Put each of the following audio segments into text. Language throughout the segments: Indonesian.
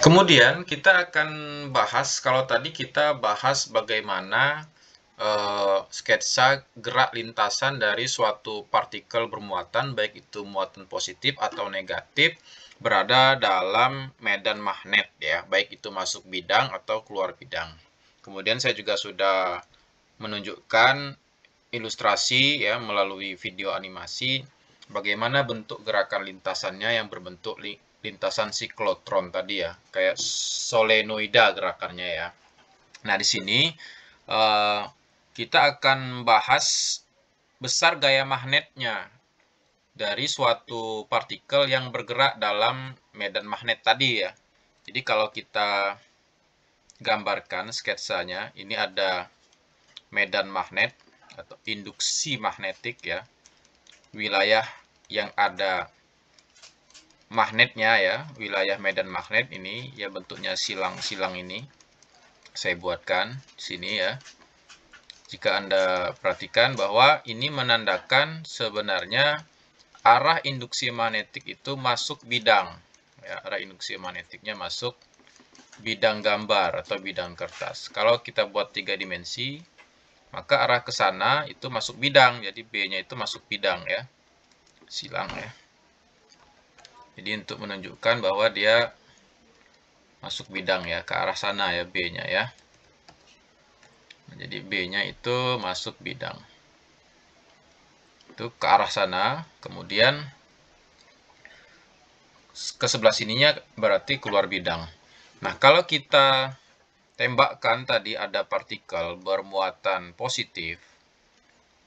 Kemudian kita akan bahas, kalau tadi kita bahas bagaimana uh, sketsa gerak lintasan dari suatu partikel bermuatan, baik itu muatan positif atau negatif, berada dalam medan magnet ya, baik itu masuk bidang atau keluar bidang. Kemudian saya juga sudah menunjukkan ilustrasi ya melalui video animasi bagaimana bentuk gerakan lintasannya yang berbentuk lintasan siklotron tadi ya, kayak solenoida gerakannya ya. Nah, di sini uh, kita akan bahas besar gaya magnetnya dari suatu partikel yang bergerak dalam medan magnet tadi ya. Jadi kalau kita gambarkan sketsanya, ini ada medan magnet atau induksi magnetik ya. Wilayah yang ada magnetnya ya, wilayah medan magnet ini ya bentuknya silang-silang ini saya buatkan sini ya. Jika Anda perhatikan bahwa ini menandakan sebenarnya arah induksi magnetik itu masuk bidang. Ya, arah induksi magnetiknya masuk bidang gambar atau bidang kertas. Kalau kita buat tiga dimensi, maka arah ke sana itu masuk bidang. Jadi B-nya itu masuk bidang ya. Silang ya. Jadi untuk menunjukkan bahwa dia masuk bidang ya, ke arah sana ya B-nya ya. Nah, jadi B-nya itu masuk bidang. Itu ke arah sana, kemudian ke sebelah sininya berarti keluar bidang. Nah, kalau kita tembakkan tadi ada partikel bermuatan positif,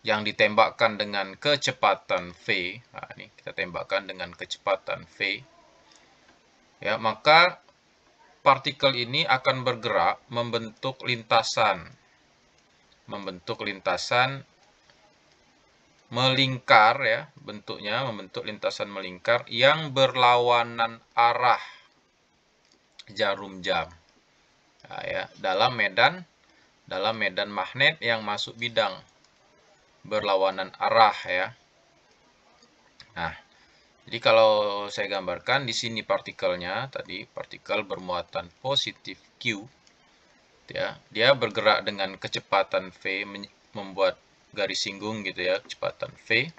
yang ditembakkan dengan kecepatan V, nah, ini kita tembakkan dengan kecepatan V, ya maka partikel ini akan bergerak membentuk lintasan, membentuk lintasan melingkar ya bentuknya membentuk lintasan melingkar yang berlawanan arah jarum jam nah, ya dalam medan dalam medan magnet yang masuk bidang berlawanan arah ya. Nah, jadi kalau saya gambarkan di sini partikelnya tadi partikel bermuatan positif Q ya. Dia bergerak dengan kecepatan V membuat garis singgung gitu ya, kecepatan V.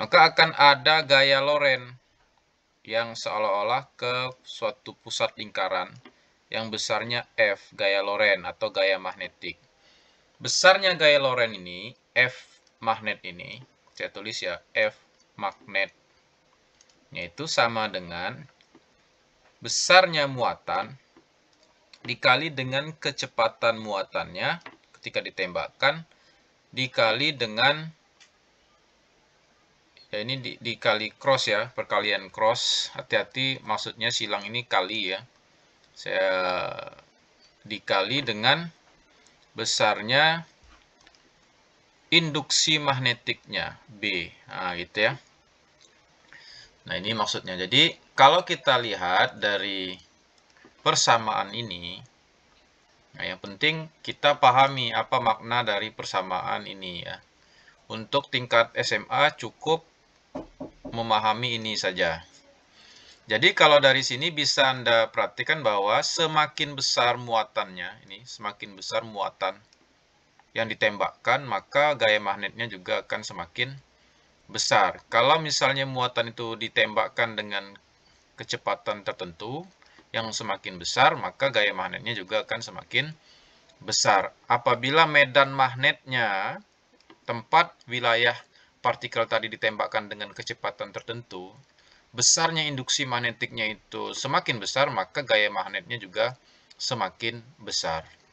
Maka akan ada gaya Loren yang seolah-olah ke suatu pusat lingkaran yang besarnya F, gaya Loren atau gaya magnetik. Besarnya gaya Loren ini F magnet ini, saya tulis ya F magnet, yaitu sama dengan besarnya muatan dikali dengan kecepatan muatannya ketika ditembakkan dikali dengan ya ini di, dikali cross ya perkalian cross hati-hati maksudnya silang ini kali ya saya dikali dengan besarnya induksi magnetiknya B. Nah, gitu ya. Nah, ini maksudnya. Jadi, kalau kita lihat dari persamaan ini, nah yang penting kita pahami apa makna dari persamaan ini ya. Untuk tingkat SMA cukup memahami ini saja. Jadi kalau dari sini bisa Anda perhatikan bahwa semakin besar muatannya, ini semakin besar muatan yang ditembakkan, maka gaya magnetnya juga akan semakin besar. Kalau misalnya muatan itu ditembakkan dengan kecepatan tertentu yang semakin besar, maka gaya magnetnya juga akan semakin besar. Apabila medan magnetnya tempat wilayah partikel tadi ditembakkan dengan kecepatan tertentu, besarnya induksi magnetiknya itu semakin besar, maka gaya magnetnya juga semakin besar.